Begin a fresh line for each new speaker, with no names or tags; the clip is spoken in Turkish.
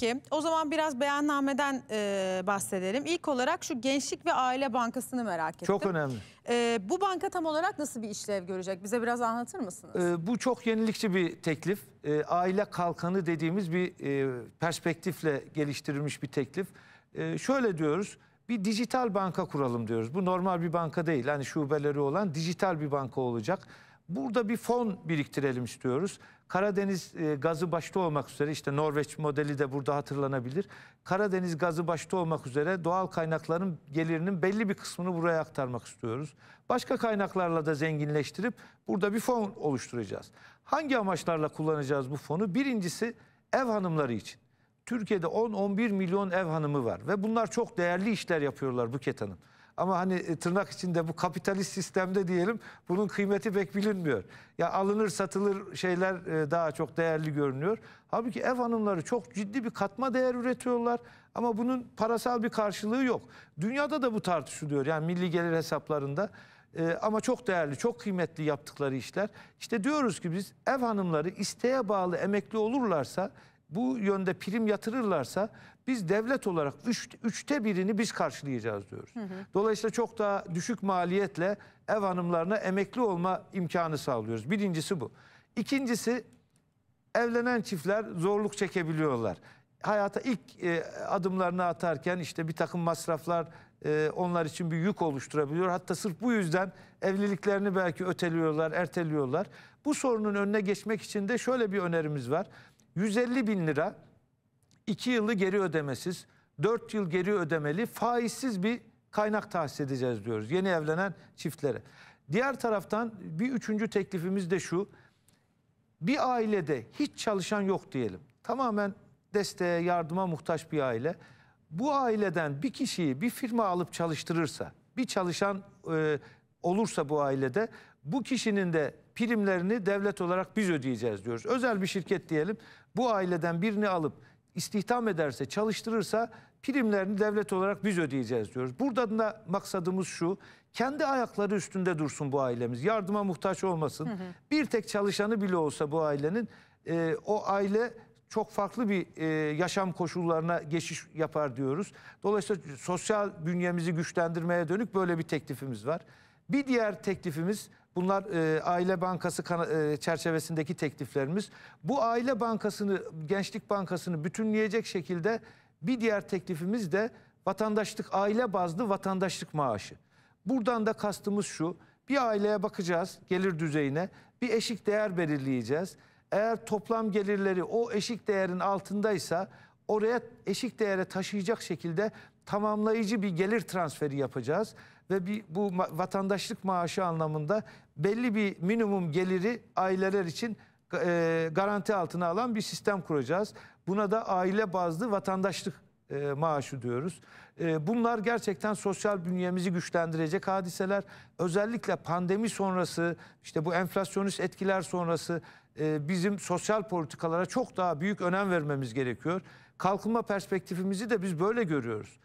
Peki o zaman biraz beyannameden e, bahsedelim. İlk olarak şu Gençlik ve Aile Bankası'nı merak ettim. Çok önemli. E, bu banka tam olarak nasıl bir işlev görecek? Bize biraz anlatır mısınız? E, bu çok yenilikçi bir teklif. E, aile kalkanı dediğimiz bir e, perspektifle geliştirilmiş bir teklif. E, şöyle diyoruz bir dijital banka kuralım diyoruz. Bu normal bir banka değil. Hani şubeleri olan dijital bir banka olacak. Burada bir fon biriktirelim istiyoruz. Karadeniz e, gazı başta olmak üzere işte Norveç modeli de burada hatırlanabilir. Karadeniz gazı başta olmak üzere doğal kaynakların gelirinin belli bir kısmını buraya aktarmak istiyoruz. Başka kaynaklarla da zenginleştirip burada bir fon oluşturacağız. Hangi amaçlarla kullanacağız bu fonu? Birincisi ev hanımları için. Türkiye'de 10-11 milyon ev hanımı var ve bunlar çok değerli işler yapıyorlar Buket Hanım. Ama hani e, tırnak içinde bu kapitalist sistemde diyelim bunun kıymeti pek bilinmiyor. Ya alınır satılır şeyler e, daha çok değerli görünüyor. Halbuki ev hanımları çok ciddi bir katma değer üretiyorlar ama bunun parasal bir karşılığı yok. Dünyada da bu tartışılıyor yani milli gelir hesaplarında. Ee, ama çok değerli, çok kıymetli yaptıkları işler. İşte diyoruz ki biz ev hanımları isteğe bağlı emekli olurlarsa bu yönde prim yatırırlarsa biz devlet olarak üç, üçte birini biz karşılayacağız diyoruz. Hı hı. Dolayısıyla çok daha düşük maliyetle ev hanımlarına emekli olma imkanı sağlıyoruz. Birincisi bu. İkincisi evlenen çiftler zorluk çekebiliyorlar. Hayata ilk e, adımlarını atarken işte bir takım masraflar e, onlar için bir yük oluşturabiliyor. Hatta sırf bu yüzden evliliklerini belki öteliyorlar, erteliyorlar. Bu sorunun önüne geçmek için de şöyle bir önerimiz var. 150 bin lira 2 yılı geri ödemesiz, 4 yıl geri ödemeli faizsiz bir kaynak tahsis edeceğiz diyoruz yeni evlenen çiftlere. Diğer taraftan bir üçüncü teklifimiz de şu. Bir ailede hiç çalışan yok diyelim. Tamamen desteğe, yardıma muhtaç bir aile. Bu aileden bir kişiyi bir firma alıp çalıştırırsa, bir çalışan e, olursa bu ailede bu kişinin de primlerini devlet olarak biz ödeyeceğiz diyoruz. Özel bir şirket diyelim bu aileden birini alıp istihdam ederse, çalıştırırsa primlerini devlet olarak biz ödeyeceğiz diyoruz. Burada da maksadımız şu, kendi ayakları üstünde dursun bu ailemiz. Yardıma muhtaç olmasın. Hı hı. Bir tek çalışanı bile olsa bu ailenin e, o aile çok farklı bir e, yaşam koşullarına geçiş yapar diyoruz. Dolayısıyla sosyal bünyemizi güçlendirmeye dönük böyle bir teklifimiz var. Bir diğer teklifimiz Bunlar e, Aile Bankası e, çerçevesindeki tekliflerimiz. Bu Aile Bankası'nı, Gençlik Bankası'nı bütünleyecek şekilde bir diğer teklifimiz de vatandaşlık, aile bazlı vatandaşlık maaşı. Buradan da kastımız şu, bir aileye bakacağız gelir düzeyine, bir eşik değer belirleyeceğiz. Eğer toplam gelirleri o eşik değerin altındaysa oraya eşik değere taşıyacak şekilde tamamlayıcı bir gelir transferi yapacağız ve bir bu vatandaşlık maaşı anlamında belli bir minimum geliri aileler için e, garanti altına alan bir sistem kuracağız. Buna da aile bazlı vatandaşlık e, maaşı diyoruz. E, bunlar gerçekten sosyal bünyemizi güçlendirecek hadiseler. Özellikle pandemi sonrası, işte bu enflasyonist etkiler sonrası e, bizim sosyal politikalara çok daha büyük önem vermemiz gerekiyor. Kalkınma perspektifimizi de biz böyle görüyoruz.